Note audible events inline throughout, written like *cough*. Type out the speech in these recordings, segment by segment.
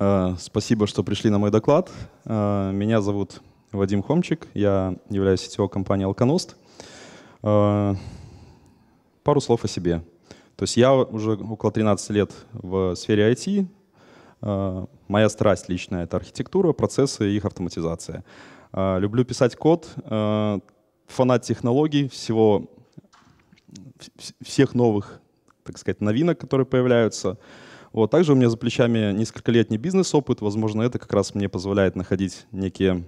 Э, спасибо, что пришли на мой доклад. Э, меня зовут Вадим Хомчик, я являюсь сетевой компанией «Алконост». Э, пару слов о себе. То есть я уже около 13 лет в сфере IT. Моя страсть личная — это архитектура, процессы и их автоматизация. Люблю писать код, фанат технологий, всего, всех новых, так сказать, новинок, которые появляются — вот. Также у меня за плечами несколько летний бизнес-опыт. Возможно, это как раз мне позволяет находить некие,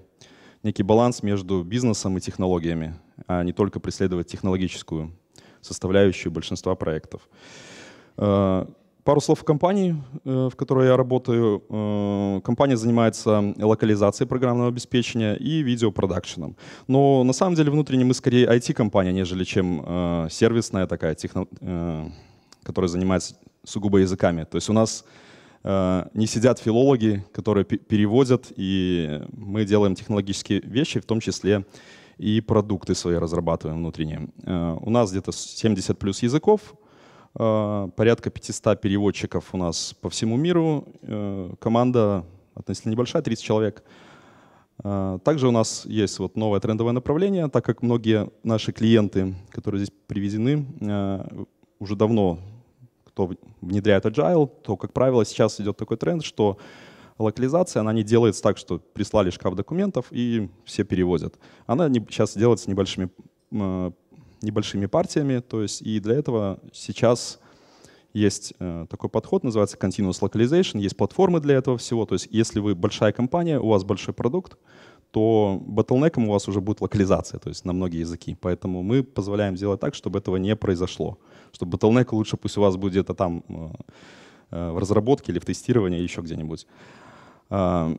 некий баланс между бизнесом и технологиями, а не только преследовать технологическую составляющую большинства проектов. Э, пару слов о компании, э, в которой я работаю. Э, компания занимается локализацией программного обеспечения и видеопродакшеном. Но на самом деле внутренне мы скорее IT-компания, нежели чем сервисная такая, которая занимается сугубо языками. То есть у нас э, не сидят филологи, которые переводят, и мы делаем технологические вещи, в том числе и продукты свои разрабатываем внутренние. Э, у нас где-то 70 плюс языков, э, порядка 500 переводчиков у нас по всему миру, команда относительно небольшая, 30 человек. Также у нас есть вот новое трендовое направление, так как многие наши клиенты, которые здесь приведены, уже давно кто внедряет agile, то, как правило, сейчас идет такой тренд, что локализация, она не делается так, что прислали шкаф документов и все перевозят. Она не, сейчас делается небольшими, э, небольшими партиями, то есть и для этого сейчас есть э, такой подход, называется continuous localization, есть платформы для этого всего, то есть если вы большая компания, у вас большой продукт, то батлнеком у вас уже будет локализация, то есть на многие языки. Поэтому мы позволяем сделать так, чтобы этого не произошло что bottleneck лучше пусть у вас будет где-то там э, э, в разработке или в тестировании, еще где-нибудь. А,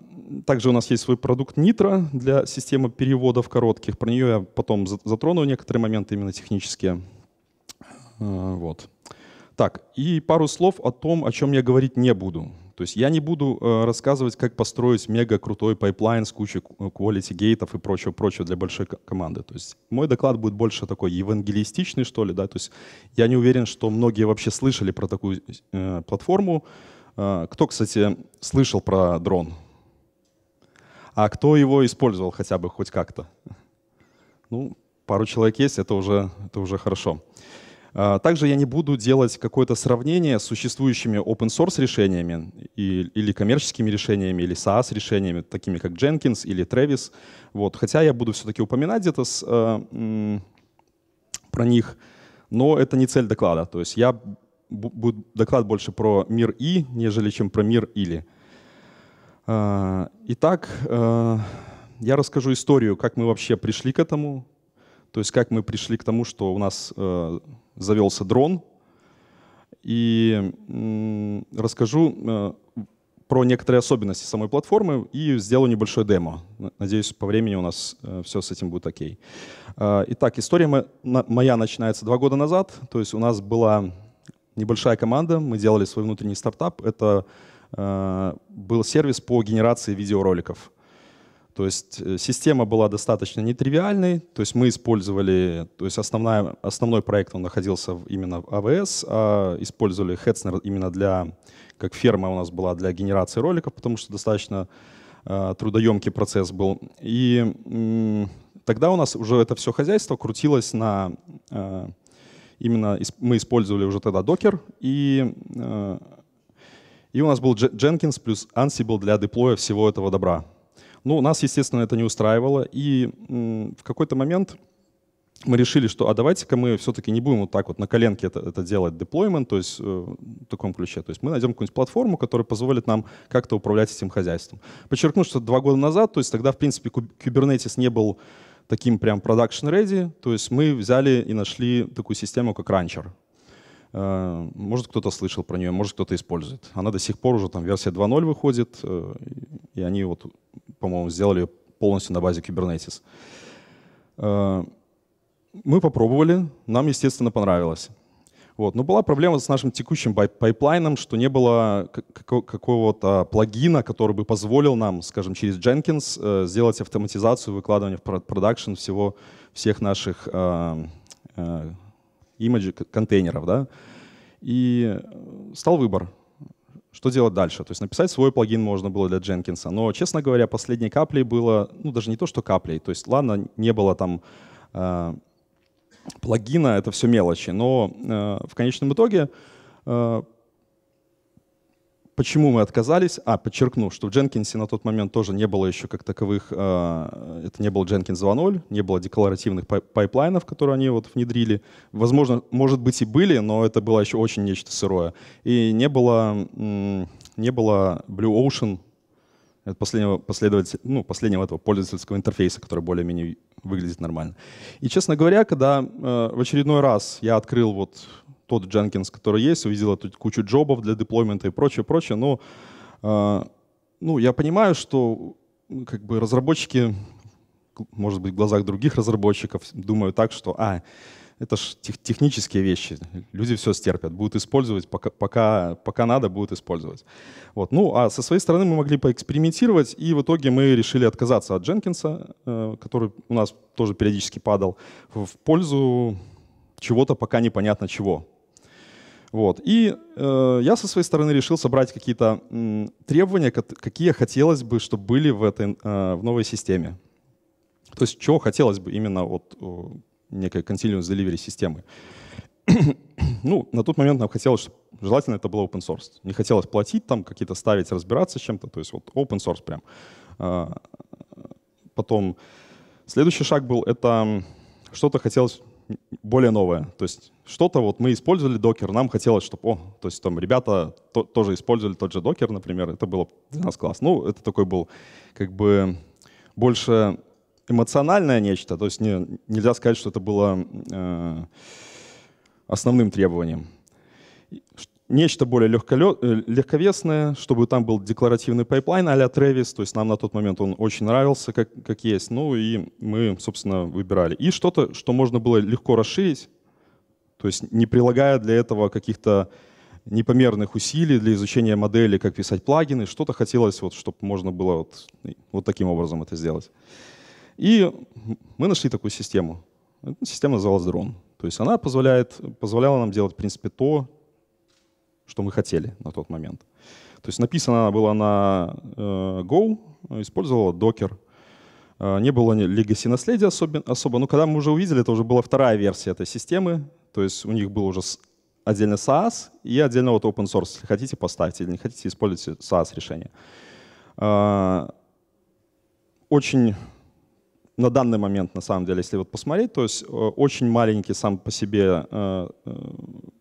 также у нас есть свой продукт Nitro для системы переводов коротких. Про нее я потом затрону некоторые моменты именно технические. А, вот. Так, и пару слов о том, о чем я говорить не буду. То есть я не буду э, рассказывать, как построить мега крутой пайплайн с кучей quality гейтов и прочего-прочего для большой команды. То есть мой доклад будет больше такой евангелистичный, что ли, да, то есть я не уверен, что многие вообще слышали про такую э, платформу. Э, кто, кстати, слышал про дрон? А кто его использовал хотя бы хоть как-то? Ну, пару человек есть, это уже, это уже хорошо. Хорошо. А, также я не буду делать какое-то сравнение с существующими open source решениями или коммерческими решениями, или SaaS решениями, такими как Jenkins или Travis. Вот. Хотя я буду все-таки упоминать где-то с, э, про них, но это не цель доклада. То есть я буду доклад больше про мир и, нежели чем про мир или. Э, итак, э, я расскажу историю, как мы вообще пришли к этому, то есть как мы пришли к тому, что у нас э, завелся дрон. И расскажу э, про некоторые особенности самой платформы и сделаю небольшое демо. Надеюсь, по времени у нас э, все с этим будет окей. Э, итак, история моя начинается два года назад. То есть у нас была небольшая команда, мы делали свой внутренний стартап. Это был сервис по генерации видеороликов. То есть э, система была достаточно нетривиальной, то есть мы использовали, то есть основная, основной проект он находился именно в AWS, а, а использовали Hetzner именно для, как ферма у нас была для генерации роликов, потому что достаточно э, трудоемкий процесс был. И э, тогда у нас уже это все хозяйство крутилось на, э, именно мы использовали уже тогда Docker и э, и у нас был Jenkins плюс Ansible для деплоя всего этого добра. Ну, нас, естественно, это не устраивало. И в какой-то момент мы решили, что а давайте-ка мы все-таки не будем вот так вот на коленке это, это делать деплоймент, то есть э, в таком ключе. То есть мы найдем какую-нибудь платформу, которая позволит нам как-то управлять этим хозяйством. Подчеркну, что два года назад, то есть тогда, в принципе, Kubernetes не был таким прям production ready, то есть мы взяли и нашли такую систему, как Rancher. Э, может, кто-то слышал про нее, может, кто-то использует. Она до сих пор уже там версия 2.0 выходит, э, и они вот, по-моему, сделали полностью на базе Kubernetes. Э, мы попробовали, нам, естественно, понравилось. Вот. Но была проблема с нашим текущим пайплайном, что не было какого-то плагина, который бы позволил нам, скажем, через Jenkins сделать автоматизацию выкладывания в продакшн всего, всех наших имиджи контейнеров, да. И э, стал выбор, что делать дальше. То есть написать свой плагин можно было для Дженкинса. Но, честно говоря, последней каплей было, ну даже не то, что каплей. То есть ладно, не было там э, плагина, это все мелочи. Но э, в конечном итоге э, Почему мы отказались? А, подчеркну, что в Дженкинсе на тот момент тоже не было еще как таковых, а, это не был Jenkins 2.0, не было декларативных пайплайнов, которые они вот внедрили. Возможно, может быть и были, но это было еще очень нечто сырое. И не было, не было Blue Ocean, последнего, последователь, ну, последнего этого пользовательского интерфейса, который более-менее выглядит нормально. И, честно говоря, когда э, в очередной раз я открыл вот тот Jenkins, который есть, увидела тут кучу джобов для деплоймента и прочее, прочее. Но э, ну, я понимаю, что ну, как бы разработчики, может быть, в глазах других разработчиков думают так, что а, это ж тех, технические вещи. Люди все стерпят, будут использовать, пока, пока, пока надо, будут использовать. Вот. Ну, а со своей стороны мы могли поэкспериментировать, и в итоге мы решили отказаться от Дженкинса, э, который у нас тоже периодически падал, в пользу чего-то пока непонятно чего. Вот. И э, я со своей стороны решил собрать какие-то требования, какие хотелось бы, чтобы были в, этой, э, в новой системе. То есть чего хотелось бы именно от э, некой continuous delivery системы. *coughs* ну, на тот момент нам хотелось, чтобы желательно это было open source. Не хотелось платить там, какие-то ставить, разбираться с чем-то. То есть вот open source прям. А, потом следующий шаг был, это что-то хотелось более новое. То есть что-то вот мы использовали докер, нам хотелось, чтобы, о, то есть там ребята то, тоже использовали тот же докер, например, это было для нас класс. Ну, это такой был как бы больше эмоциональное нечто, то есть не, нельзя сказать, что это было э, основным требованием нечто более э, легковесное, чтобы там был декларативный пайплайн а-ля Travis, то есть нам на тот момент он очень нравился как, как есть, ну и мы, собственно, выбирали. И что-то, что можно было легко расширить, то есть не прилагая для этого каких-то непомерных усилий для изучения модели, как писать плагины, что-то хотелось, вот, чтобы можно было вот, вот таким образом это сделать. И мы нашли такую систему. система называлась Drone. То есть она позволяет, позволяла нам делать, в принципе, то, что мы хотели на тот момент. То есть написана она была на э, Go, использовала Docker. Э, не было legacy наследия особо, особо, но когда мы уже увидели, это уже была вторая версия этой системы. То есть у них был уже отдельно SaaS и отдельно вот open source. Если хотите, поставьте, или не хотите, используйте SaaS решение. Э, очень на данный момент, на самом деле, если вот посмотреть, то есть э, очень маленький сам по себе э,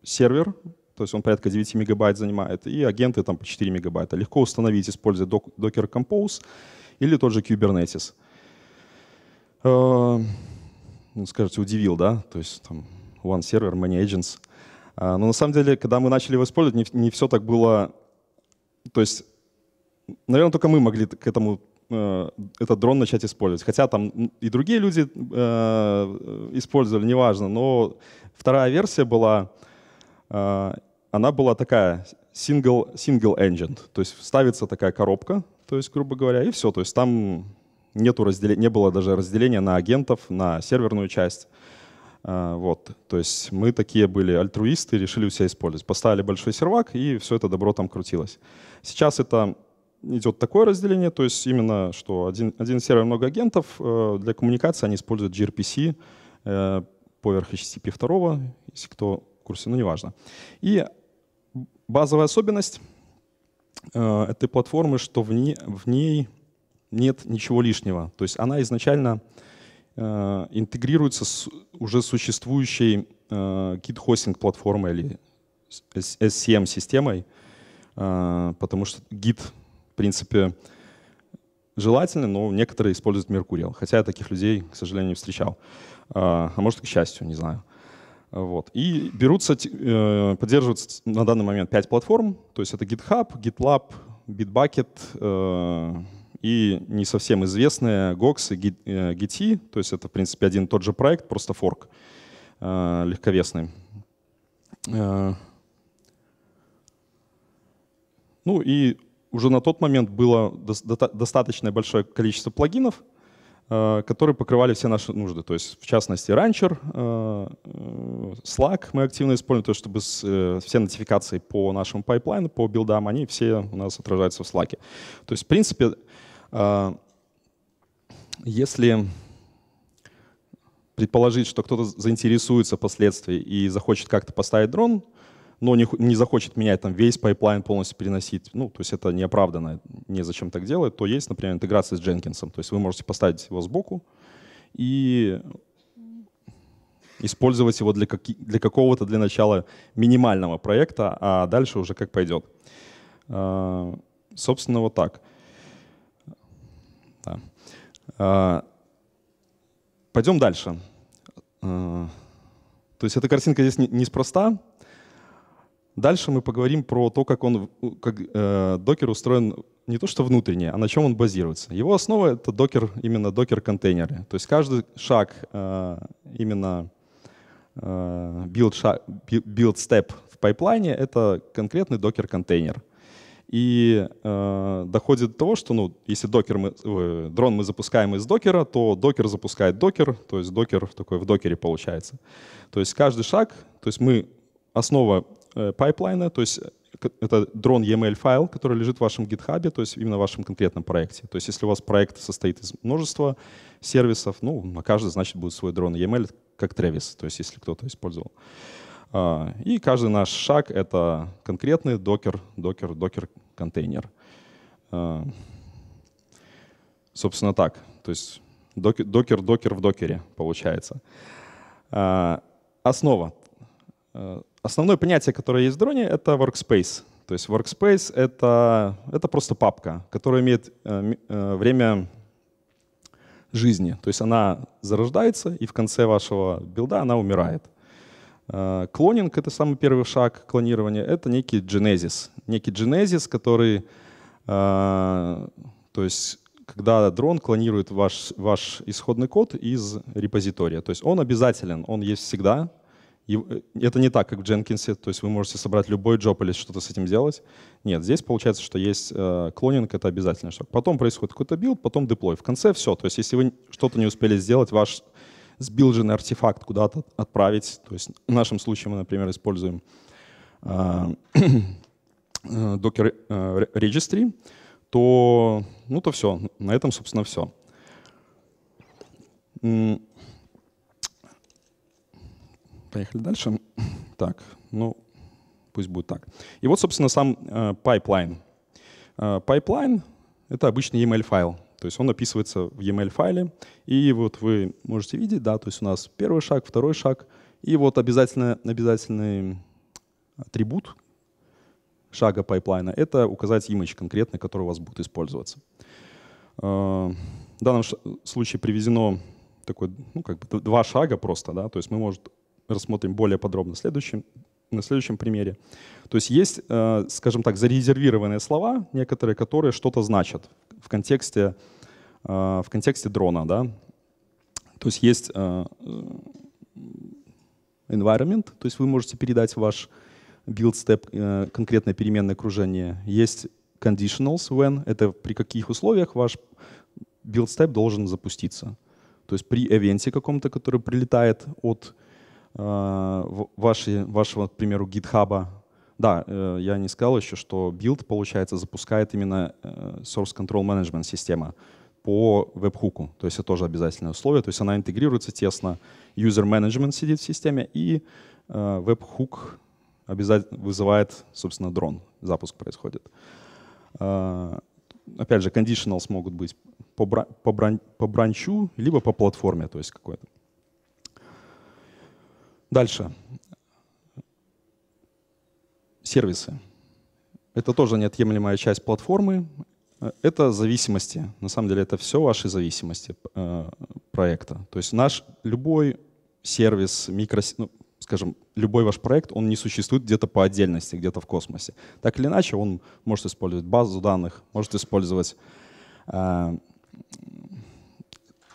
сервер то есть он порядка 9 мегабайт занимает, и агенты там по 4 мегабайта. Легко установить, используя Docker Compose или тот же Kubernetes. Э, ну, Скажете, удивил, да? То есть там One Server, Many Agents. А, но на самом деле, когда мы начали его использовать, не все так было... То есть, наверное, только мы могли к этому э, этот дрон начать использовать. Хотя там и другие люди э, использовали, неважно. Но вторая версия была, э, она была такая single, single engine, то есть ставится такая коробка, то есть, грубо говоря, и все. То есть там нету разделе... не было даже разделения на агентов, на серверную часть. А, вот. То есть мы такие были альтруисты, решили у себя использовать. Поставили большой сервак, и все это добро там крутилось. Сейчас это идет такое разделение, то есть именно, что один, один сервер, много агентов. Э, для коммуникации они используют gRPC э, поверх HTTP 2, если кто в курсе, ну неважно. И Базовая особенность э, этой платформы, что в, ней нет ничего лишнего. То есть она изначально э, интегрируется с уже существующей э, Git-хостинг платформой или SCM-системой, потому что Git, в принципе, желательно, но некоторые используют Mercurial. Хотя я таких людей, к сожалению, не встречал. А может, к счастью, не знаю. Вот. И берутся, э, поддерживаются на данный момент 5 платформ, то есть это GitHub, GitLab, Bitbucket э, и не совсем известные Gox и GT, э, то есть это, в принципе, один и тот же проект, просто форк легковесный. Ну и уже на тот момент было достаточно большое количество плагинов — Э, которые покрывали все наши нужды. То есть, в частности, Rancher, э, э, Slack мы активно используем, то, чтобы все нотификации по нашему пайплайну, по билдам, они все у нас отражаются в Slack. То есть, в принципе, если предположить, что кто-то заинтересуется впоследствии и захочет как-то поставить дрон, но не, не захочет менять там весь пайплайн полностью переносить, ну, то есть это неоправданно, не зачем так делать, то есть, например, интеграция с Jenkins. То есть вы можете поставить его сбоку и использовать его для, как, для какого-то, для начала минимального проекта, а дальше уже как пойдет. А, собственно, вот так. Да. А, пойдем дальше. А, то есть эта картинка здесь неспроста. Не Дальше мы поговорим про то, как, он, как э, устроен не то что внутренне, а на чем он базируется. Его основа — это докер, именно докер-контейнеры. То есть каждый шаг э, именно э, build, build step в пайплайне — это конкретный докер-контейнер. И э, доходит до того, что ну, если докер мы, э, дрон мы запускаем из докера, то докер запускает докер, то есть докер такой в докере получается. То есть каждый шаг, то есть мы основа Э, пайплайна, то есть э, это дрон EML файл, который лежит в вашем GitHub, то есть именно в вашем конкретном проекте. То есть если у вас проект состоит из множества сервисов, ну, на каждый, значит, будет свой дрон EML, как Travis, то есть если кто-то использовал. А, и каждый наш шаг — это конкретный докер, докер, докер контейнер. А, собственно так. То есть докер, докер, в докере получается. А, основа э, основное понятие, которое есть в дроне, это workspace. То есть workspace это, — это просто папка, которая имеет э, э, время жизни. То есть она зарождается, и в конце вашего билда она умирает. Э, клонинг — это самый первый шаг клонирования. Это некий генезис. Некий генезис, который... то есть когда дрон клонирует ваш, ваш исходный код из репозитория. То есть он обязателен, он есть всегда, Э, это не так, как в Jenkins, то есть вы можете собрать любой джоб или что-то с этим делать. Нет, здесь получается, что есть э, клонинг, это обязательный шаг. Потом происходит какой-то билд, потом деплой. В конце все. То есть если вы что-то не успели сделать, ваш сбилженный артефакт куда-то отправить, то есть в нашем случае мы, например, используем э, *clears throat* Docker Registry, то, ну, то все. На этом, собственно, все. Поехали дальше. *clears throat* Так, ну, пусть будет так. И вот, собственно, сам пайплайн. Э, пайплайн э, это обычный email файл То есть он описывается в email файле И вот вы можете видеть, да, то есть у нас первый шаг, второй шаг. И вот обязательно, обязательный атрибут шага пайплайна — это указать image конкретно, который у вас будет использоваться. Э, в данном случае привезено такой, ну, как бы два шага просто, да, то есть мы, может, рассмотрим более подробно в следующем, на следующем примере. То есть есть, э, скажем так, зарезервированные слова некоторые, которые что-то значат в контексте, э, в контексте дрона. Да? То есть есть э, environment, то есть вы можете передать ваш build step конкретное переменное окружение. Есть conditionals when, это при каких условиях ваш build step должен запуститься. То есть при ивенте каком-то, который прилетает от Э, ваши, вашего, к примеру, GitHub. Да, э, я не сказал еще, что build, получается, запускает именно э, Source Control Management система по веб-хуку. То есть это тоже обязательное условие. То есть она интегрируется тесно. User Management сидит в системе, и веб-хук вызывает, собственно, дрон. Запуск происходит. Опять же, conditionals могут быть по, бран по бранчу, либо по платформе, то есть какой-то Дальше. Сервисы. Это тоже неотъемлемая часть платформы. Это зависимости. На самом деле это все ваши зависимости э, проекта. То есть наш любой сервис, микро, ну, скажем, любой ваш проект, он не существует где-то по отдельности, где-то в космосе. Так или иначе, он может использовать базу данных, может использовать э,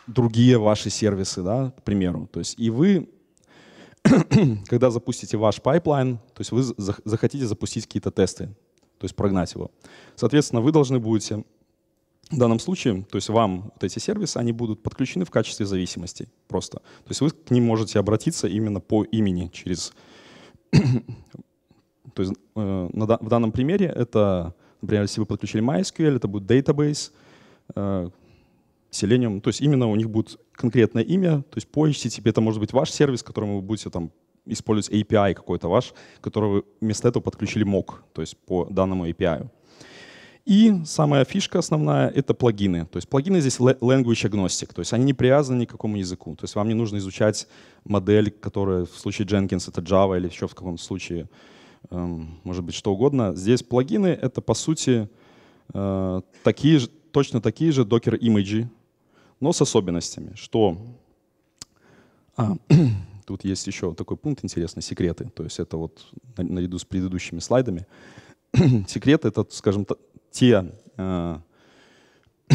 другие ваши сервисы, да, к примеру. То есть и вы *clears throat* когда запустите ваш пайплайн, то есть вы захотите запустить какие-то тесты, то есть прогнать его. Соответственно, вы должны будете в данном случае, то есть вам вот эти сервисы, они будут подключены в качестве зависимости просто. То есть вы к ним можете обратиться именно по имени через... *clears throat* то есть э, на, в данном примере это, например, если вы подключили MySQL, это будет database, э, Selenium. То есть именно у них будет конкретное имя, то есть по HTTP это может быть ваш сервис, которому вы будете там использовать API какой-то ваш, который вы вместо этого подключили мог, то есть по данному API. И самая фишка основная — это плагины. То есть плагины здесь language agnostic, то есть они не привязаны ни к какому языку. То есть вам не нужно изучать модель, которая в случае Jenkins — это Java или еще в каком-то случае, эм, может быть, что угодно. Здесь плагины — это, по сути, э, такие же, точно такие же Docker имиджи, но с особенностями, что а, *clears throat* тут есть еще такой пункт интересный, секреты. То есть это вот наряду с предыдущими слайдами. *clears throat* секреты — это, скажем так, те... Э, *clears throat*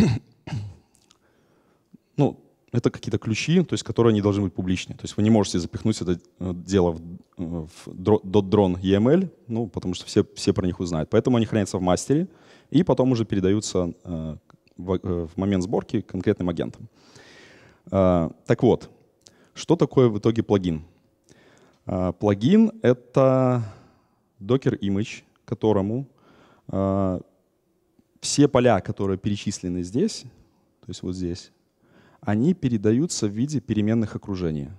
ну, это какие-то ключи, то есть, которые не должны быть публичны. То есть вы не можете запихнуть это э, дело в, э, в .dron EML, ну, потому что все, все про них узнают. Поэтому они хранятся в мастере и потом уже передаются э, Э, в, момент сборки конкретным агентом. А, так вот, что такое в итоге плагин? А, плагин — это Docker Image, которому а, все поля, которые перечислены здесь, то есть вот здесь, они передаются в виде переменных окружения.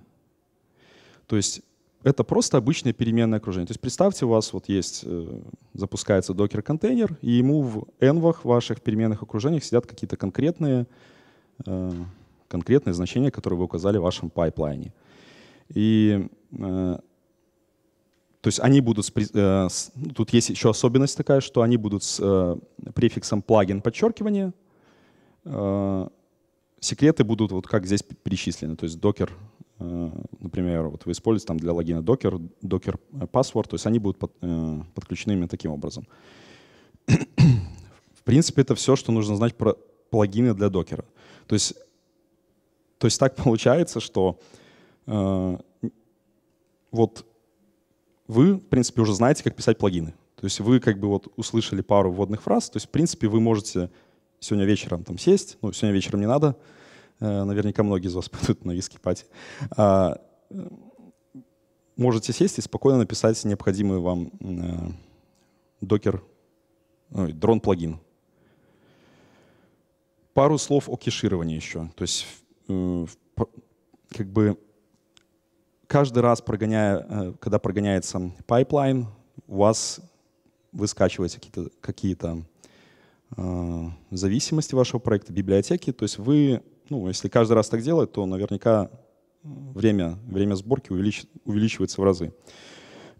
То есть это просто обычное переменное окружение. То есть представьте, у вас вот есть, э, запускается докер-контейнер, и ему в энвах ваших переменных окружениях сидят какие-то конкретные, э, конкретные значения, которые вы указали в вашем пайплайне. И э, то есть они будут, с, ну, тут есть еще особенность такая, что они будут с префиксом плагин подчеркивания, секреты будут вот как здесь перечислены, то есть докер Э, например, вот вы используете там для логина Docker, Docker Password, то есть они будут под, э, подключены именно таким образом. в принципе, это все, что нужно знать про плагины для Docker. То есть, то есть так *laughs* получается, что э, вот вы, в принципе, уже знаете, как писать плагины. То есть вы как бы вот услышали пару вводных фраз, то есть, в принципе, вы можете сегодня вечером там сесть, ну, сегодня вечером не надо, Э, наверняка многие из вас *laughs* пойдут на виски-пати. А, можете сесть и спокойно написать необходимый вам э, докер, дрон-плагин. Пару слов о кешировании еще. То есть э, как бы каждый раз, прогоняя, когда прогоняется пайплайн, у вас вы скачиваете какие-то какие э, зависимости вашего проекта, библиотеки, то есть вы ну, если каждый раз так делать, то наверняка время, время сборки увелич, увеличивается в разы.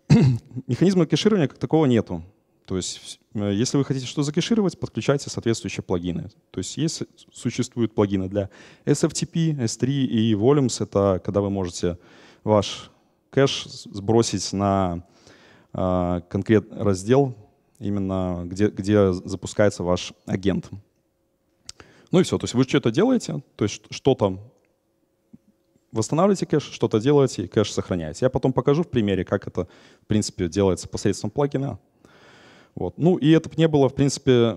*clears throat* Механизма кэширования как такого нету. То есть, э, если вы хотите что закешировать, подключайте соответствующие плагины. То есть, есть, э, существуют плагины для SFTP, S3 и Volumes. Это когда вы можете ваш кэш сбросить на э, а, конкретный раздел, именно где, где запускается ваш агент. Ну и все, то есть вы что-то делаете, то есть что-то восстанавливаете кэш, что-то делаете и кэш сохраняете. Я потом покажу в примере, как это, в принципе, делается посредством плагина. Вот. Ну и это бы не было, в принципе, э,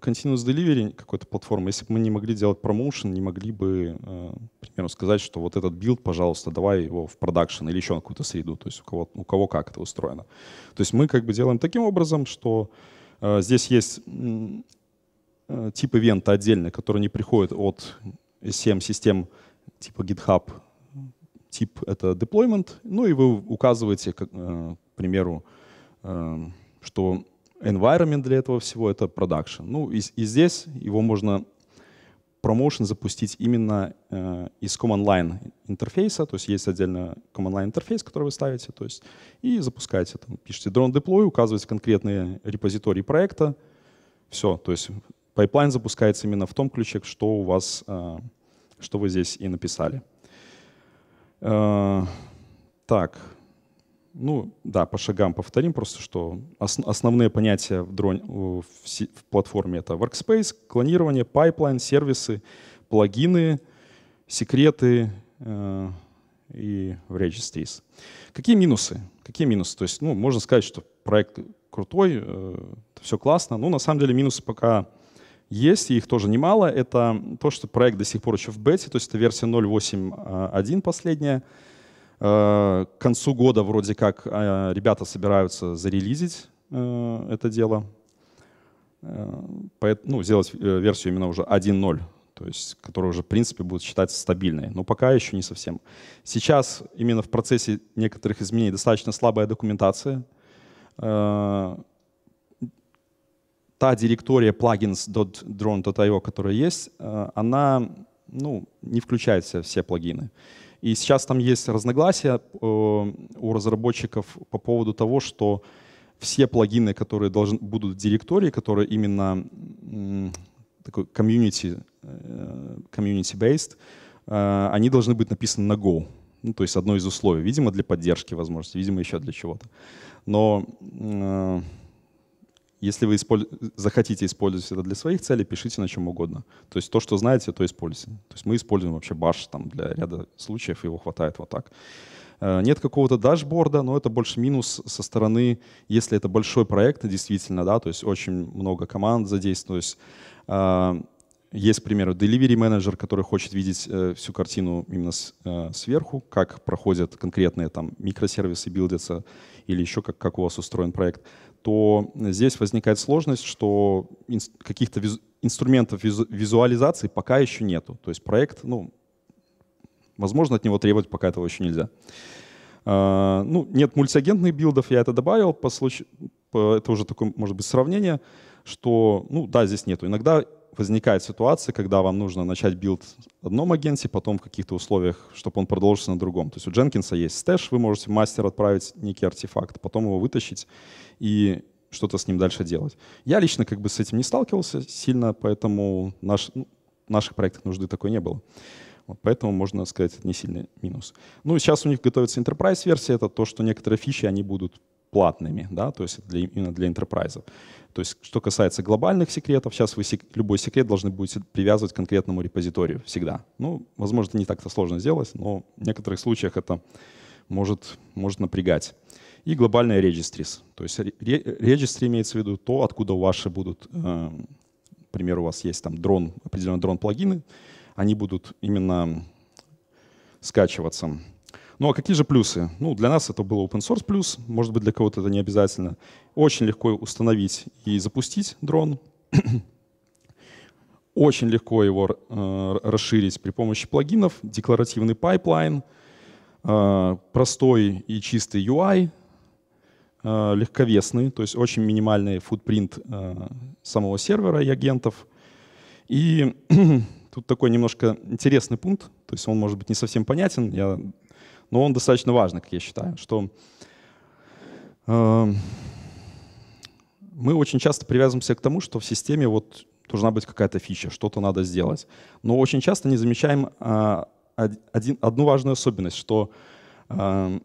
continuous delivery какой-то платформы. Если бы мы не могли делать промоушен, не могли бы, э, к сказать, что вот этот билд, пожалуйста, давай его в продакшн или еще на какую-то среду, то есть у кого, у кого как это устроено. То есть мы как бы делаем таким образом, что э, здесь есть Э, тип ивента отдельный, который не приходит от SCM-систем типа GitHub. Тип — это deployment. Ну и вы указываете, э, к примеру, э, что environment для этого всего — это production. Ну и, и здесь его можно промоушен запустить именно из command line интерфейса, то есть есть отдельно command line интерфейс, который вы ставите, то есть и запускаете, там, пишите drone deploy, указываете конкретные репозитории проекта, все, то есть Пайплайн запускается именно в том ключе, что у вас, э, что вы здесь и написали. Э, так, ну да, по шагам повторим просто, что основные понятия в, дрон- в, в платформе это workspace, клонирование, пайплайн, сервисы, плагины, секреты э- и registries. Какие минусы? Какие минусы? То есть, ну, можно сказать, что проект крутой, э- все классно, но на самом деле минусы пока есть, и их тоже немало. Это то, что проект до сих пор еще в бете, то есть это версия 0.8.1 последняя. Э, к концу года вроде как э, ребята собираются зарелизить э, это дело, ну, сделать версию именно уже 1.0, то есть, которая уже, в принципе, будет считаться стабильной, но пока еще не совсем. Сейчас именно в процессе некоторых изменений достаточно слабая документация, та директория plugins.drone.io, которая есть, э, она ну, не включает в себя все плагины. И сейчас там есть разногласия э, у разработчиков по поводу того, что все плагины, которые должны, будут в директории, которые именно такой community, community-based, э, они должны быть написаны на Go. Ну, то есть одно из условий, видимо, для поддержки возможности, видимо, еще для чего-то. Но если вы использ... захотите использовать это для своих целей, пишите на чем угодно. То есть то, что знаете, то используйте. То есть мы используем вообще баш там, для ряда случаев, его хватает вот так. Э, нет какого-то дашборда, но это больше минус со стороны, если это большой проект, действительно, да, то есть очень много команд задействуется. Э, есть, к примеру, delivery менеджер, который хочет видеть э, всю картину именно сверху, как проходят конкретные там микросервисы, билдятся, или еще как, как у вас устроен проект то здесь возникает сложность, что каких-то виз инструментов визу визуализации пока еще нету. То есть проект, ну, возможно, от него требовать пока этого еще нельзя. А, ну, нет мультиагентных билдов, я это добавил, по случаю, это уже такое, может быть, сравнение, что, ну, да, здесь нету. Иногда возникает ситуация, когда вам нужно начать билд в одном агенте, потом в каких-то условиях, чтобы он продолжился на другом. То есть у Дженкинса есть стэш, вы можете в мастер отправить некий артефакт, потом его вытащить и что-то с ним дальше делать. Я лично как бы с этим не сталкивался сильно, поэтому наш, ну, наших проектах нужды такой не было. Вот поэтому, можно сказать, это не сильный минус. Ну, сейчас у них готовится enterprise-версия. Это то, что некоторые фичи, они будут платными, да, то есть для, именно для enterprise. То есть что касается глобальных секретов, сейчас вы сек, любой секрет должны будете привязывать к конкретному репозиторию всегда. Ну, возможно, это не так-то сложно сделать, но в некоторых случаях это может, может напрягать. И глобальная регистрис. То есть регистри имеется в виду то, откуда ваши будут, э, эм, например, у вас есть там дрон, определенные дрон-плагины, они будут именно скачиваться ну а какие же плюсы? Ну, для нас это был open source плюс, может быть, для кого-то это не обязательно. Очень легко установить и запустить дрон. *clears throat* Очень легко его э, расширить при помощи плагинов, декларативный пайплайн, э, простой и чистый UI, э, легковесный, то есть очень минимальный футпринт э, самого сервера и агентов. И *clears throat* тут такой немножко интересный пункт, то есть он может быть не совсем понятен, я но он достаточно важный, как я считаю, что э, мы очень часто привязываемся к тому, что в системе вот должна быть какая-то фича, что-то надо сделать. Но очень часто не замечаем э, один, одну важную особенность, что э,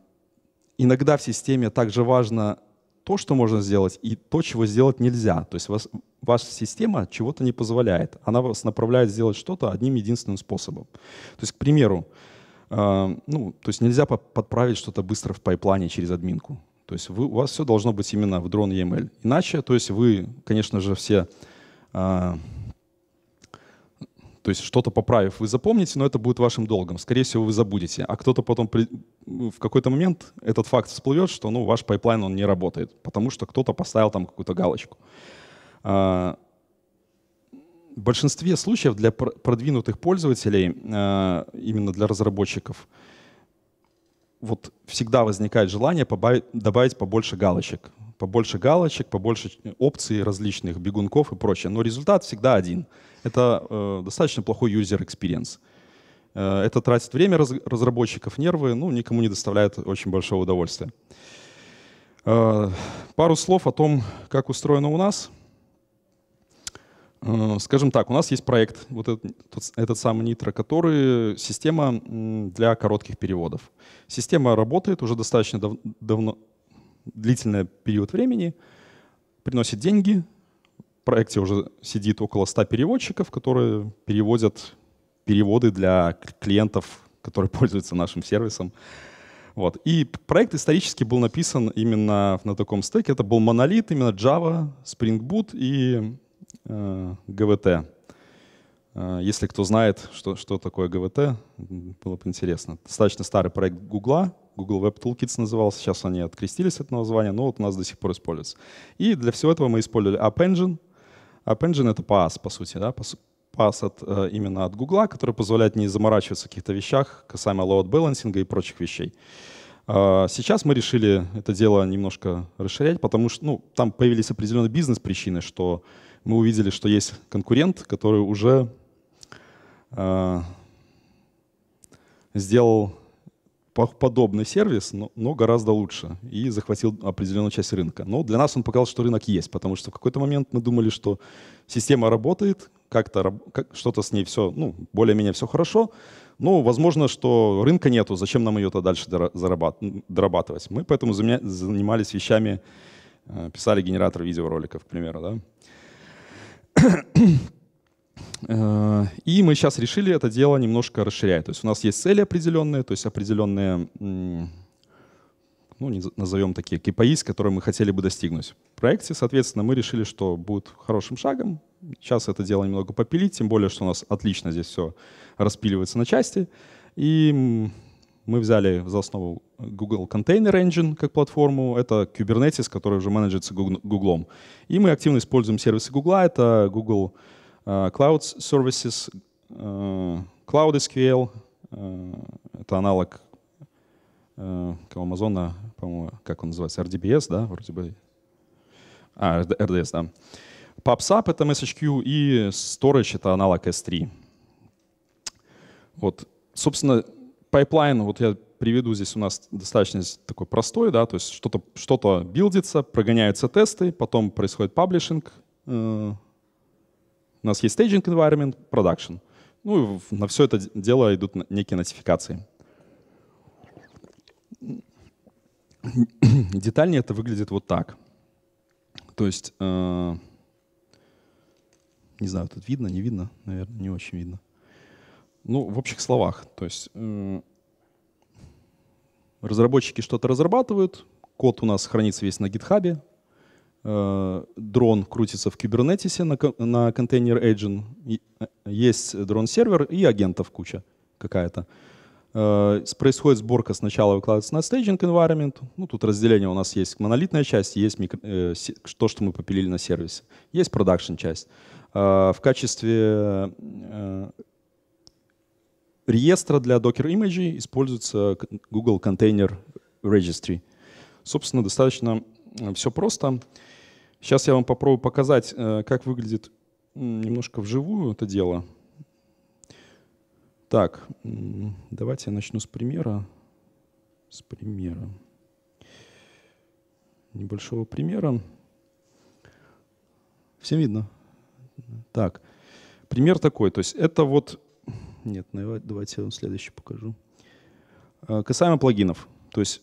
иногда в системе также важно то, что можно сделать, и то, чего сделать нельзя. То есть вас, ваша система чего-то не позволяет. Она вас направляет сделать что-то одним единственным способом. То есть, к примеру, а, ну, то есть нельзя подправить что-то быстро в пайплайне через админку. То есть вы, у вас все должно быть именно в дрон EML. Иначе, то есть вы, конечно же, все, а, то есть что-то поправив, вы запомните, но это будет вашим долгом. Скорее всего, вы забудете. А кто-то потом при, в какой-то момент этот факт всплывет, что ну, ваш пайплайн он не работает, потому что кто-то поставил там какую-то галочку. А, в большинстве случаев для продвинутых пользователей, э, именно для разработчиков, вот всегда возникает желание добавить побольше галочек. Побольше галочек, побольше э, опций различных, бегунков и прочее. Но результат всегда один. Это э, достаточно плохой user experience. это тратит время разработчиков, нервы, ну, никому не доставляет очень большого удовольствия. пару слов о том, как устроено у нас – Э, скажем так, у нас есть проект, вот этот, этот самый Nitro, который система для коротких переводов. Система работает уже достаточно дав давно, длительный период времени, приносит деньги. В проекте уже сидит около 100 переводчиков, которые переводят переводы для клиентов, которые *laughs* пользуются нашим сервисом. Вот. И проект исторически был написан именно на таком стеке. Это был монолит, именно Java, Spring Boot и Э, ГВТ. Э, если кто знает, что, что такое ГВТ, было бы интересно. Достаточно старый проект Гугла, Google Web Toolkits назывался, сейчас они открестились от названия, но вот у нас до сих пор используется. И для всего этого мы использовали App Engine. App Engine — это PaaS, по сути, да, PaaS от, э, именно от Google, который позволяет не заморачиваться в каких-то вещах, касаемо load-балансинга и прочих вещей. Сейчас мы решили это дело немножко расширять, потому что ну, там появились определенные бизнес-причины, что мы увидели, что есть конкурент, который уже э, сделал подобный сервис, но, но гораздо лучше и захватил определенную часть рынка. Но для нас он показал, что рынок есть, потому что в какой-то момент мы думали, что система работает, как-то как, что-то с ней все, ну, более-менее все хорошо, но возможно, что рынка нету, зачем нам ее-то дальше дорабатывать. Мы поэтому занимались вещами, э, писали генератор видеороликов, к примеру, да. И мы сейчас решили это дело немножко расширять. То есть у нас есть цели определенные, то есть определенные, ну, назовем такие KPIs, которые мы хотели бы достигнуть. В проекте, соответственно, мы решили, что будет хорошим шагом. Сейчас это дело немного попилить, тем более, что у нас отлично здесь все распиливается на части. И мы взяли за основу Google Container Engine как платформу. Это Kubernetes, который уже менеджится Google. И мы активно используем сервисы Google. Это Google э, Cloud Services, э, Cloud SQL. Э, это аналог Amazon, по-моему, как он называется, RDBS, да, вроде бы. А, RDS, да. PubSub — это MSHQ, и Storage — это аналог S3. Вот, собственно, пайплайн, вот я приведу здесь у нас достаточно такой простой, да, то есть что-то что, -то, билдится, прогоняются тесты, потом происходит паблишинг, э, у нас есть стейджинг environment, продакшн. Ну и на все это дело идут некие нотификации. *coughs* Детальнее это выглядит вот так. То есть, э, не знаю, тут видно, не видно, наверное, не очень видно. Ну, в общих словах, то есть разработчики что-то разрабатывают, код у нас хранится весь на гитхабе, э, дрон крутится в кибернетисе на, на контейнер Agent, э, есть дрон-сервер и агентов куча какая-то. Э, происходит сборка сначала выкладывается на staging environment. Ну, тут разделение у нас есть монолитная часть, есть микро, э, то, что мы попилили на сервисе. Есть продакшн часть. Э, в качестве э, реестра для Docker Images используется Google Container Registry. Собственно, достаточно э, все просто. Сейчас я вам попробую показать, э, как выглядит немножко вживую это дело. Так, давайте я начну с примера. С примера. Небольшого примера. Всем видно? Так, пример такой. То есть это вот нет, ну, давайте я вам следующий покажу. А, касаемо плагинов. То есть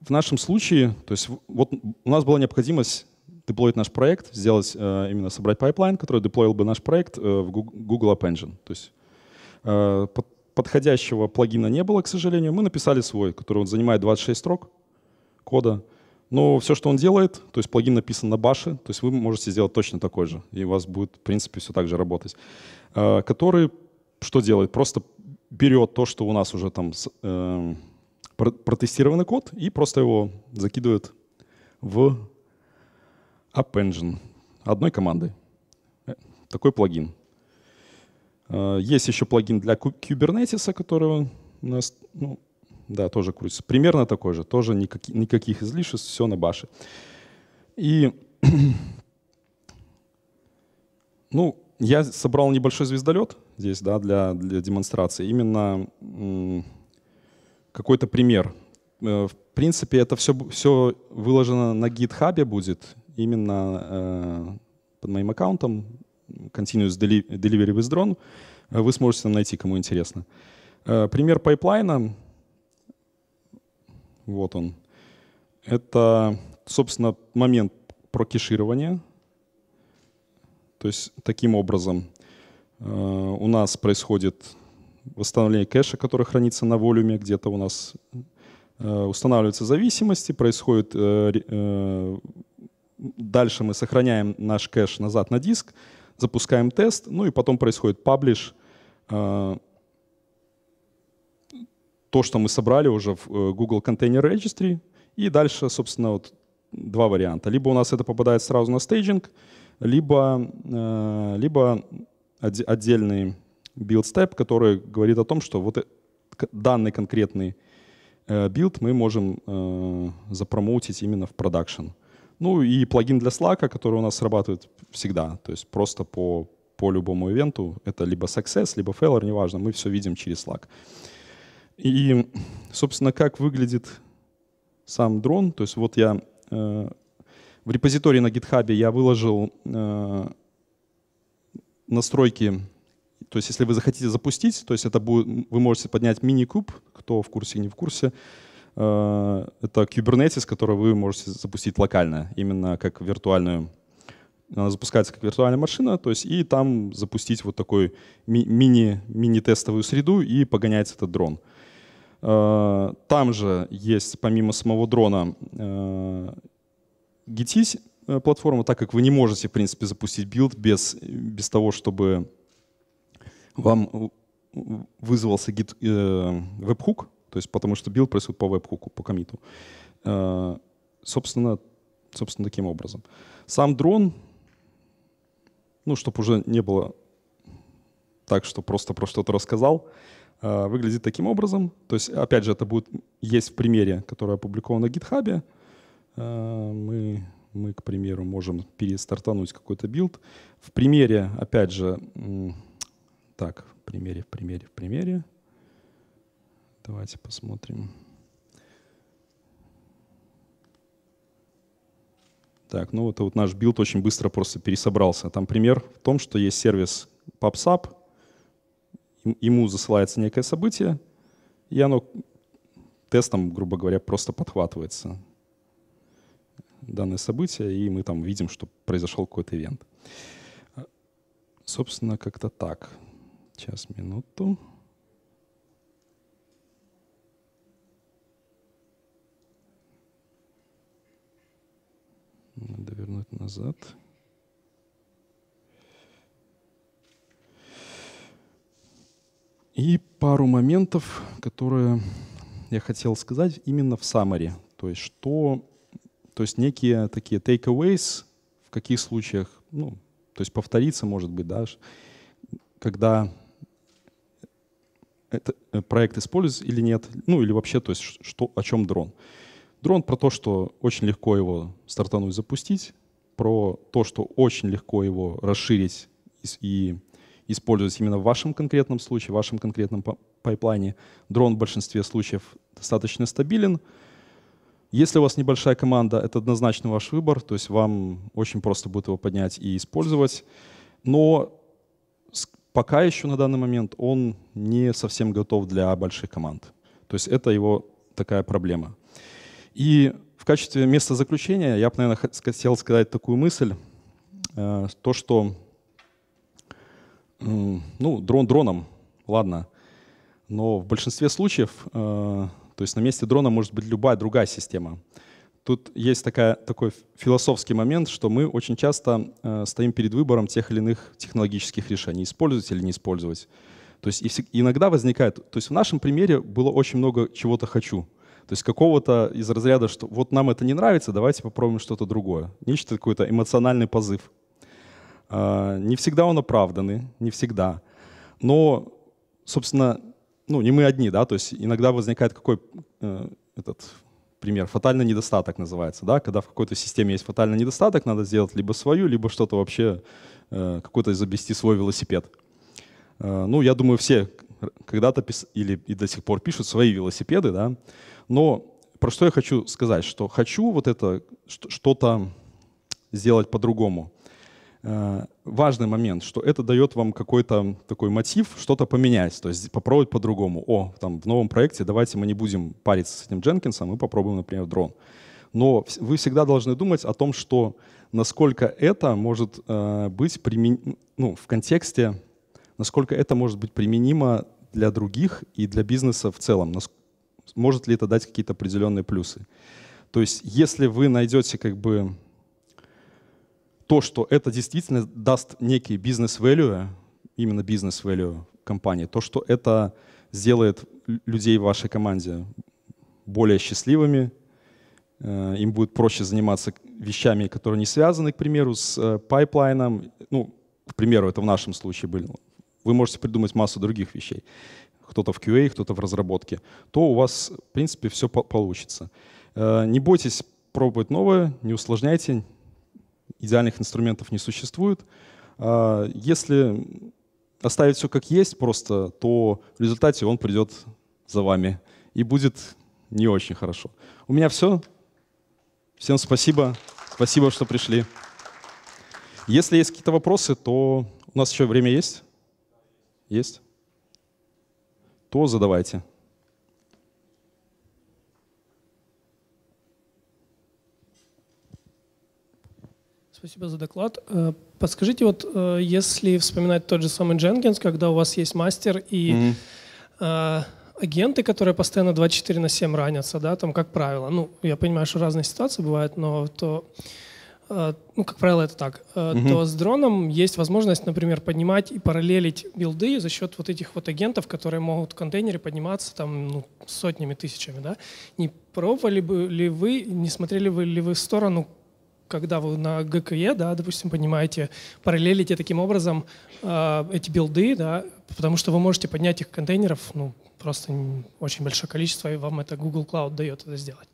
в нашем случае, то есть вот у нас была необходимость деплоить наш проект, сделать э, именно собрать пайплайн, который деплоил бы наш проект э, в Google App Engine. То есть э, подходящего плагина не было, к сожалению. Мы написали свой, который занимает 26 строк кода. Но все, что он делает, то есть плагин написан на баше, то есть вы можете сделать точно такой же, и у вас будет, в принципе, все так же работать. А, который что делает? Просто берет то, что у нас уже там эм, протестированный код, и просто его закидывает в App Engine одной команды э, Такой плагин. А, есть еще плагин для Kubernetes, которого у нас ну, да, тоже крутится. Примерно такой же. Тоже никак, никаких излишеств, все на баше. И *clears throat* ну, я собрал небольшой звездолет здесь, да, для, для демонстрации. Именно какой-то пример. Э, в принципе, это все, все выложено на гитхабе будет, именно э, под моим аккаунтом Continuous Delivery with Drone. Э, вы сможете там найти, кому интересно. Э, пример пайплайна вот он. Это, собственно, момент прокеширования. То есть таким образом э, у нас происходит восстановление кэша, который хранится на волюме, где-то у нас э, устанавливаются зависимости, происходит... Э, дальше мы сохраняем наш кэш назад на диск, запускаем тест, ну и потом происходит паблиш, то, что мы собрали уже в э, Google Container Registry. И дальше, собственно, вот два варианта. Либо у нас это попадает сразу на стейджинг, либо, э, либо отдельный build step, который говорит о том, что вот э, данный конкретный э, build мы можем запромоутить именно в продакшн. Ну и плагин для Slack, который у нас срабатывает всегда, то есть просто по, по любому ивенту, это либо success, либо failure, неважно, мы все видим через Slack. И, собственно, как выглядит сам дрон. То есть вот я э, в репозитории на GitHub я выложил э, настройки. То есть если вы захотите запустить, то есть это будет, вы можете поднять мини-куб, кто в курсе не в курсе. Э, это Kubernetes, который вы можете запустить локально, именно как виртуальную. Она запускается как виртуальная машина, то есть и там запустить вот такой ми мини-тестовую среду и погонять этот дрон. Э, Э, там же есть, помимо самого дрона, э, GT э, платформа, так как вы не можете, в принципе, запустить билд без, без того, чтобы вам вызвался гид, э, веб-хук, то есть потому что билд происходит по веб-хуку, по комиту. Э, собственно, собственно, таким образом. Сам дрон, ну, чтобы уже не было так, что просто про что-то рассказал, э, Э, выглядит таким образом. То есть, опять же, это будет есть в примере, который опубликован на GitHub. Э, мы, мы, к примеру, можем перестартануть какой-то билд. В примере, опять же, так, в примере, в примере, в примере. Давайте посмотрим. Так, ну вот, вот наш билд очень быстро просто пересобрался. Там пример в том, что есть сервис PubSub, ему засылается некое событие, и оно тестом, грубо говоря, просто подхватывается данное событие, и мы там видим, что произошел какой-то ивент. Собственно, как-то так. Сейчас, минуту. Надо вернуть назад. И пару моментов, которые я хотел сказать именно в summary. То есть что, то есть некие такие takeaways, в каких случаях, ну, то есть повториться может быть, да, когда это, э, проект используется или нет, ну или вообще, то есть что, о чем дрон. Дрон про то, что очень легко его стартануть, запустить, про то, что очень легко его расширить и, и использовать именно в вашем конкретном случае, в вашем конкретном пайплайне. Дрон в большинстве случаев достаточно стабилен. Если у вас небольшая команда, это однозначно ваш выбор, то есть вам очень просто будет его поднять и использовать. Но пока еще на данный момент он не совсем готов для больших команд. То есть это его такая проблема. И в качестве места заключения я бы, наверное, хотел сказать такую мысль, э, то, что ну, дрон дроном, ладно. Но в большинстве случаев, э, то есть на месте дрона может быть любая другая система. Тут есть такая, такой философский момент, что мы очень часто э, стоим перед выбором тех или иных технологических решений, использовать или не использовать. То есть иногда возникает, то есть в нашем примере было очень много чего-то хочу. То есть какого-то из разряда, что вот нам это не нравится, давайте попробуем что-то другое. Нечто какой-то эмоциональный позыв. А, не всегда он оправданный, не всегда. Но, собственно, ну, не мы одни, да, то есть иногда возникает какой э, этот пример, фатальный недостаток называется, да, когда в какой-то системе есть фатальный недостаток, надо сделать либо свою, либо что-то вообще, э, какой-то изобрести свой велосипед. Э, ну, я думаю, все когда-то пис- или и до сих пор пишут свои велосипеды, да, но про что я хочу сказать, что хочу вот это что-то сделать по-другому. Э, важный момент, что это дает вам какой-то такой мотив что-то поменять, то есть попробовать по-другому. О, там в новом проекте давайте мы не будем париться с этим Дженкинсом мы попробуем, например, дрон. Но вы всегда должны думать о том, что насколько это может э, быть примен... ну, в контексте, насколько это может быть применимо для других и для бизнеса в целом. Нас... Может ли это дать какие-то определенные плюсы? То есть если вы найдете как бы то, что это действительно даст некий бизнес-value, именно бизнес-value компании, то, что это сделает людей в вашей команде более счастливыми, э, им будет проще заниматься вещами, которые не связаны, к примеру, с э, пайплайном. Ну, к примеру, это в нашем случае были. Ну, вы можете придумать массу других вещей. Кто-то в QA, кто-то в разработке. То у вас, в принципе, все получится. Э, не бойтесь пробовать новое, не усложняйте, идеальных инструментов не существует. А, если оставить все как есть просто, то в результате он придет за вами и будет не очень хорошо. У меня все. Всем спасибо. Спасибо, что пришли. Если есть какие-то вопросы, то у нас еще время есть? Есть? То задавайте. Спасибо за доклад. Э, подскажите, вот э, если вспоминать тот же самый Дженкинс, когда у вас есть мастер и mm-hmm. агенты, которые постоянно 24 на 7 ранятся, да, там, как правило, ну, я понимаю, что разные ситуации бывают, но то ну, как правило, это так, угу. то с дроном есть возможность, например, поднимать и параллелить билды за счет вот этих вот агентов, которые могут в контейнере подниматься там ну, сотнями, тысячами, да? Не пробовали бы ли вы, не смотрели бы ли вы в сторону когда вы на ГКЕ, да, допустим, понимаете, параллелите таким образом э, эти билды, да, потому что вы можете поднять их контейнеров, ну, просто очень большое количество, и вам это Google Cloud дает это сделать.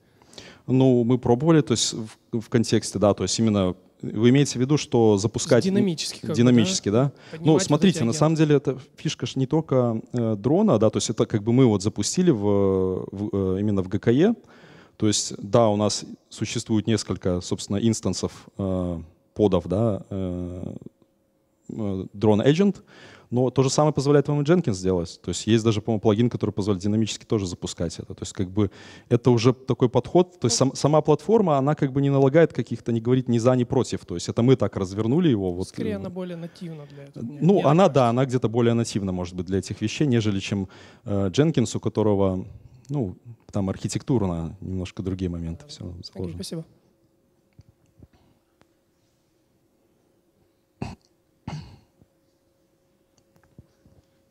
Ну, мы пробовали, то есть в, в контексте, да, то есть именно вы имеете в виду, что запускать... Динамически. Как динамически, да? да? Ну, смотрите, на самом деле это фишка же не только э, дрона, да, то есть это как бы мы вот запустили в, в, э, именно в ГКЕ, то есть, да, у нас существует несколько, собственно, инстансов э, подов, да, э, э, Drone Agent, но то же самое позволяет вам и Jenkins сделать. То есть есть даже, по-моему, плагин, который позволяет динамически тоже запускать это. То есть как бы это уже такой подход. То есть сам, сама платформа, она как бы не налагает каких-то, не говорит ни за, ни против. То есть это мы так развернули его. Скорее вот. Скорее она более нативна для этого. Ну, Нет, она, да, она где-то более нативна, может быть, для этих вещей, нежели чем э, Jenkins, у которого ну, там архитектурно немножко другие моменты. Все сложно. Okay, спасибо.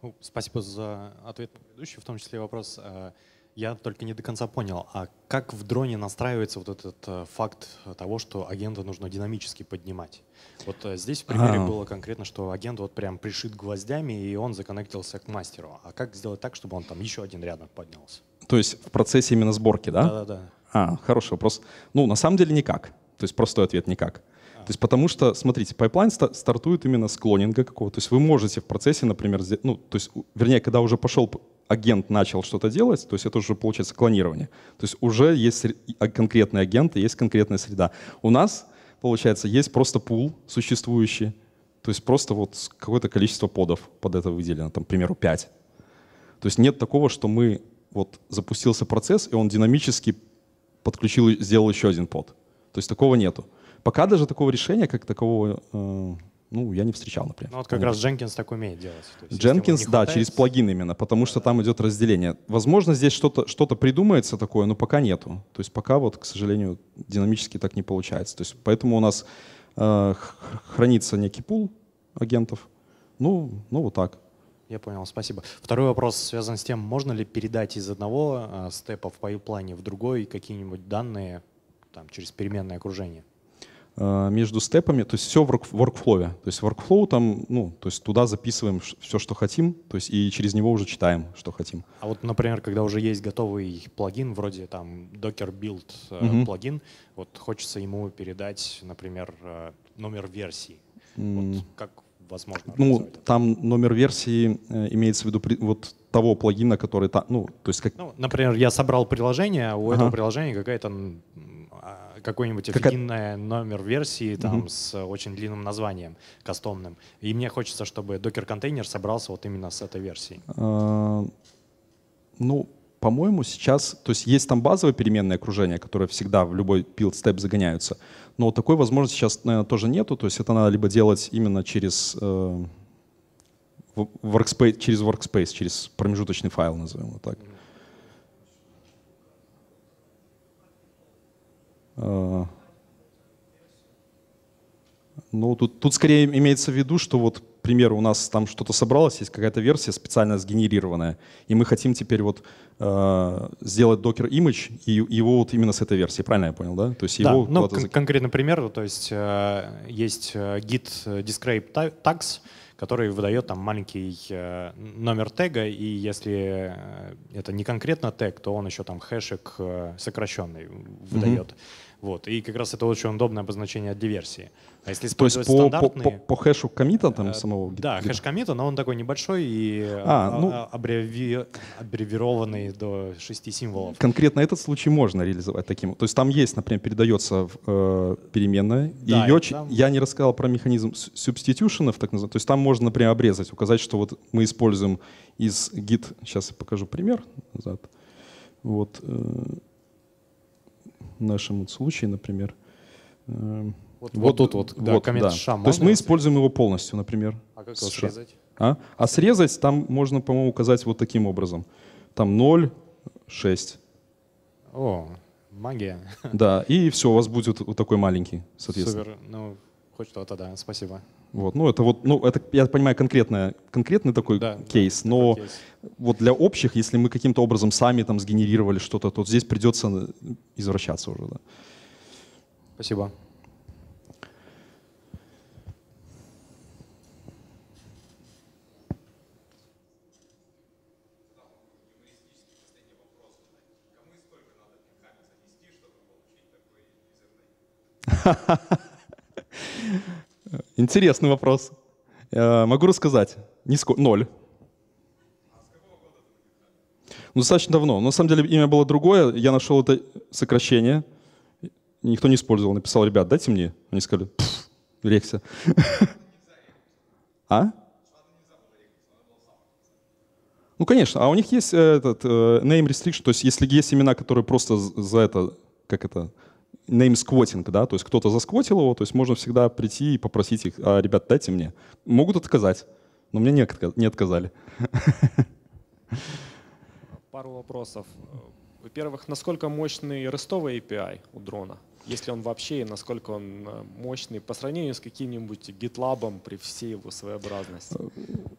Ну, спасибо за ответ на предыдущий, в том числе вопрос. Э, я только не до конца понял, а как в дроне настраивается вот этот э, факт того, что агента нужно динамически поднимать? Вот э, здесь в примере А-а-а. было конкретно, что агент вот прям пришит гвоздями, и он законнектился к мастеру. А как сделать так, чтобы он там еще один рядом поднялся? То есть в процессе именно сборки, да? Да-да-да. А, хороший вопрос. Ну, на самом деле никак. То есть простой ответ никак. А. То есть потому что, смотрите, пайплайн стартует именно с клонинга какого-то. То есть вы можете в процессе, например, ну, то есть, вернее, когда уже пошел агент начал что-то делать, то есть это уже получается клонирование. То есть уже есть а, конкретный агент есть конкретная среда. У нас, получается, есть просто пул существующий, то есть просто вот какое-то количество подов под это выделено, там, к примеру, 5. То есть нет такого, что мы вот запустился процесс, и он динамически подключил, сделал еще один под. То есть такого нету. Пока даже такого решения, как такового э, ну, я не встречал, например. Ну, вот как Помню. раз Jenkins так умеет делать. Jenkins, да, через плагин именно, потому что там идет разделение. Возможно, здесь что-то что придумается такое, но пока нету. То есть пока вот, к сожалению, динамически так не получается. То есть поэтому у нас э, хранится некий пул агентов. Ну, ну вот так. Я понял, спасибо. Второй вопрос связан с тем, можно ли передать из одного э, степа в пайплайне в другой какие-нибудь данные там, через переменное окружение? Э, между степами, то есть все в workflow. То есть workflow там, ну, то есть туда записываем все, что хотим, то есть и через него уже читаем, что хотим. А вот, например, когда уже есть готовый плагин, вроде там Docker Build угу. плагин, вот хочется ему передать, например, э, номер версии. Mm. Вот как возможно? Ну, там номер версии имеется в виду вот того плагина, который там, ну, то есть как... Ну, например, я собрал приложение, а у ага. этого приложения какая-то какой-нибудь офигенный номер версии там, угу. с очень длинным названием, кастомным. И мне хочется, чтобы Docker контейнер собрался вот именно с этой версией а, Ну, по-моему, сейчас, то есть есть там базовое переменное окружение, которое всегда в любой build степ загоняются, но такой возможности сейчас, наверное, тоже нету, то есть это надо либо делать именно через, э, workspace, через workspace, через промежуточный файл, назовем его так. Mm -hmm. Э, ну, тут, тут скорее имеется в виду, что вот, к примеру, у нас там что-то собралось, есть какая-то версия специально сгенерированная, и мы хотим теперь вот э, сделать Docker image и его вот именно с этой версии. Правильно я понял, да? То есть да, ну, кон- конкретно пример, то есть э, есть э, Git э, describe tags, который выдает там маленький э, номер тега, и если это не конкретно тег, то он еще там хэшек э, сокращенный выдает. Mm-hmm. Вот. И как раз это очень удобное обозначение от диверсии. А если То есть по, стандартные... по, по, по хэшу комита там э, самого? Да, хэш комита, но он такой небольшой и э, а, а, ну... А, аббреви... аббревированный до шести символов. Конкретно этот случай можно реализовать таким. То есть там есть, например, передается э, переменная. Да, ее, там... Я не рассказал про механизм субститюшенов, так называемых. То есть там можно, например, обрезать, указать, что вот мы используем из гид... Сейчас я покажу пример назад. Вот. Э, в нашем случае, например. Вот, эм, тут вот, вот, да, вот да. шам. То есть мы используем его полностью, например. А как его срезать? А? а срезать там можно, по-моему, указать вот таким образом. Там 0, 6. О, магия. Да, и все, у вас будет вот такой маленький, соответственно. Супер, ну, хоть что-то, да, спасибо. Вот, ну, это вот, ну, это, я понимаю, конкретное, конкретный такой да, кейс, да, но кейс. вот для общих, если мы каким-то образом сами там сгенерировали что-то, то здесь придется извращаться уже, да. Спасибо. Ha ha ha. Интересный вопрос. Э, могу рассказать. Ниско... Ноль. Ну, достаточно давно. Но, на самом деле имя было другое. Я нашел это сокращение. Никто не использовал. Написал, ребят, дайте мне. Они сказали, Рекса. А? Ну, конечно. А у них есть э, этот э, name restriction, то есть если есть имена, которые просто за это, как это, name-сквотинг, да, то есть кто-то засквотил его, то есть можно всегда прийти и попросить их, а, ребят, дайте мне. Могут отказать, но мне не, отказ, не отказали. Пару вопросов. Во-первых, насколько мощный рестовый API у дрона? если он вообще и насколько он э, мощный по сравнению с каким-нибудь GitLab при всей его своеобразности?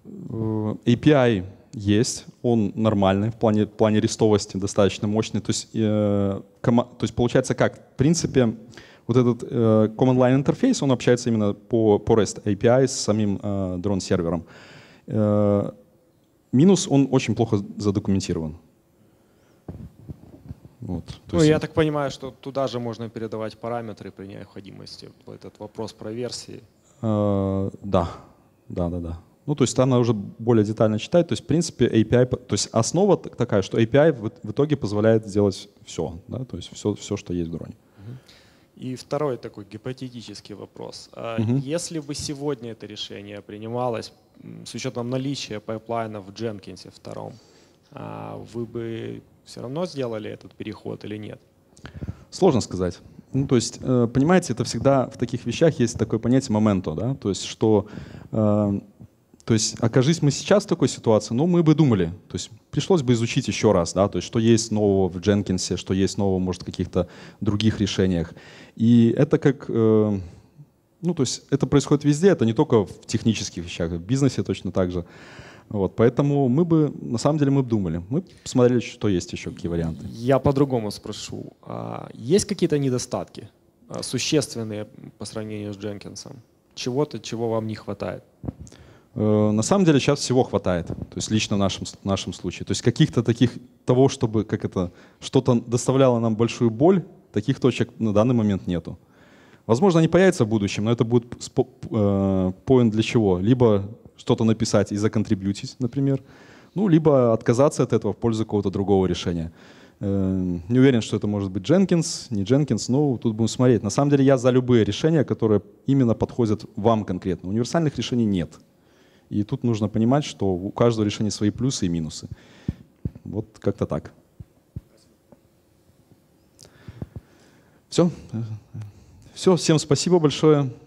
Э, API есть, он нормальный в плане, в плане рестовости, достаточно мощный. То есть, э, кома, то есть получается как? В принципе, вот этот э, command line интерфейс, он общается именно по, по REST API с самим э, дрон-сервером. Э, минус, он очень плохо задокументирован. Вот, ну, есть... я так понимаю, что туда же можно передавать параметры при необходимости. Этот вопрос про версии. А, да, да, да, да. Ну, то есть она уже более детально читает. То есть, в принципе, API, то есть основа такая, что API в итоге позволяет сделать все, да, то есть все, все что есть в дроне. И второй такой гипотетический вопрос. Угу. Если бы сегодня это решение принималось с учетом наличия пайплайна в Jenkins втором, а вы бы все равно сделали этот переход или нет? Сложно сказать. Ну, то есть, э, понимаете, это всегда в таких вещах есть такое понятие момента, да, то есть, что, э, то есть, окажись мы сейчас в такой ситуации, ну, мы бы думали, то есть, пришлось бы изучить еще раз, да, то есть, что есть нового в Дженкинсе, что есть нового, может, в каких-то других решениях. И это как, э, ну, то есть, это происходит везде, это не только в технических вещах, в бизнесе точно так же. Вот, поэтому мы бы, на самом деле, мы бы думали. Мы посмотрели, что есть еще, какие варианты. Я по-другому спрошу. А, есть какие-то недостатки а, существенные по сравнению с Дженкинсом? Чего-то, чего вам не хватает? Э, на самом деле сейчас всего хватает, то есть лично в нашем, в нашем случае. То есть каких-то таких, того, чтобы как это, что-то доставляло нам большую боль, таких точек на данный момент нету. Возможно, они появятся в будущем, но это будет э, поинт для чего? Либо что-то написать и законтрибьютить, например. Ну, либо отказаться от этого в пользу какого-то другого решения. Эм, не уверен, что это может быть Jenkins, не Jenkins, но тут будем смотреть. На самом деле я за любые решения, которые именно подходят вам конкретно. Универсальных решений нет. И тут нужно понимать, что у каждого решения свои плюсы и минусы. Вот как-то так. Все. Все, всем спасибо большое.